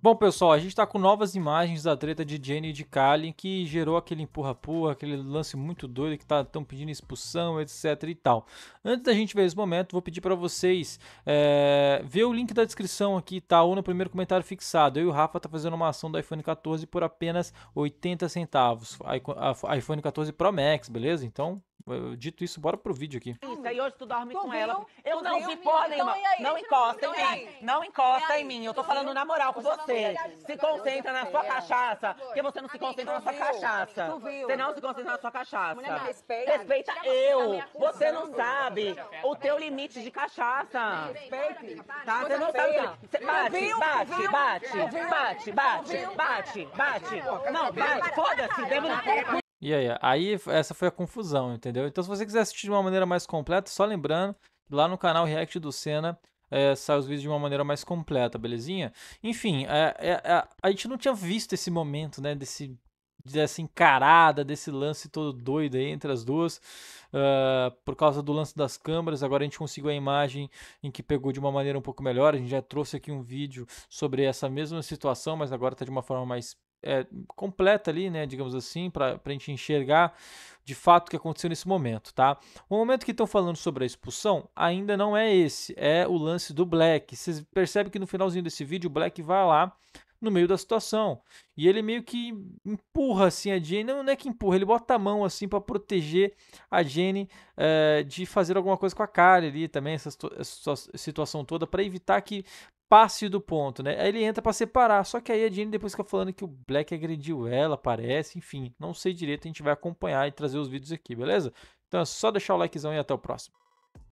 Bom, pessoal, a gente está com novas imagens da treta de Jenny e de Kali, que gerou aquele empurra-purra, aquele lance muito doido que estão tá, pedindo expulsão, etc e tal. Antes da gente ver esse momento, vou pedir para vocês é, ver o link da descrição aqui, tá? Ou no primeiro comentário fixado. Eu e o Rafa tá fazendo uma ação do iPhone 14 por apenas 80 centavos. iPhone 14 Pro Max, beleza? Então, Dito isso, bora pro vídeo aqui. Isso, aí hoje tu dorme tu com viu? ela. Eu tu não vi porra nenhuma. Não, então não encosta em mim. Não é? encosta em mim. Eu tô falando na moral com você. Se concentra na sua é cachaça. Porque você não se concentra na sua cachaça. Você não se concentra na sua cachaça. Respeita eu. Você não sabe o teu limite de cachaça. Respeita. Tá? Você não sabe é. Bate, bate, bate. Bate, bate, bate, bate. Não, bate. Foda-se. Devo e aí, aí essa foi a confusão, entendeu? Então se você quiser assistir de uma maneira mais completa, só lembrando, lá no canal React do Senna é, eh, sai os vídeos de uma maneira mais completa, belezinha? Enfim, é, é, é, a gente não tinha visto esse momento, né, desse dessa encarada, desse lance todo doido aí entre as duas, uh, por causa do lance das câmeras. Agora a gente conseguiu a imagem em que pegou de uma maneira um pouco melhor. A gente já trouxe aqui um vídeo sobre essa mesma situação, mas agora está de uma forma mais é, completa ali, né, digamos assim, para a gente enxergar de fato o que aconteceu nesse momento, tá? O momento que estão falando sobre a expulsão ainda não é esse, é o lance do Black. Vocês percebem que no finalzinho desse vídeo o Black vai lá no meio da situação e ele meio que empurra assim a Jenny, não, não é que empurra, ele bota a mão assim para proteger a Jenny é, eh, de fazer alguma coisa com a cara ali também, essa, essa situação toda, para evitar que passe do ponto, né? Aí ele entra para separar. Só que aí a Jane depois fica falando que o Black agrediu ela, parece. Enfim, não sei direito. A gente vai acompanhar e trazer os vídeos aqui, beleza? Então é só deixar o likezão e até o próximo.